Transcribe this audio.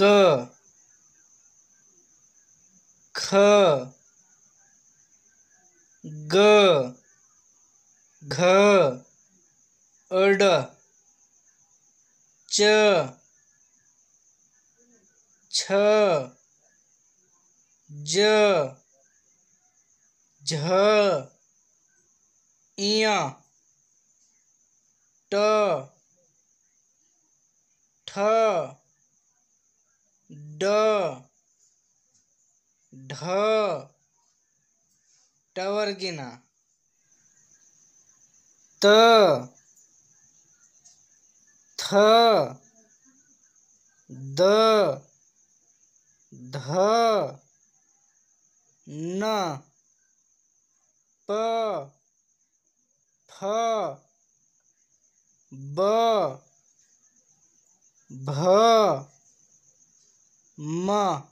क ख ग घ ड च छ ज झ इया ट ठ ड ढ टवर गिना त थ द ध न प फ ब भ 妈。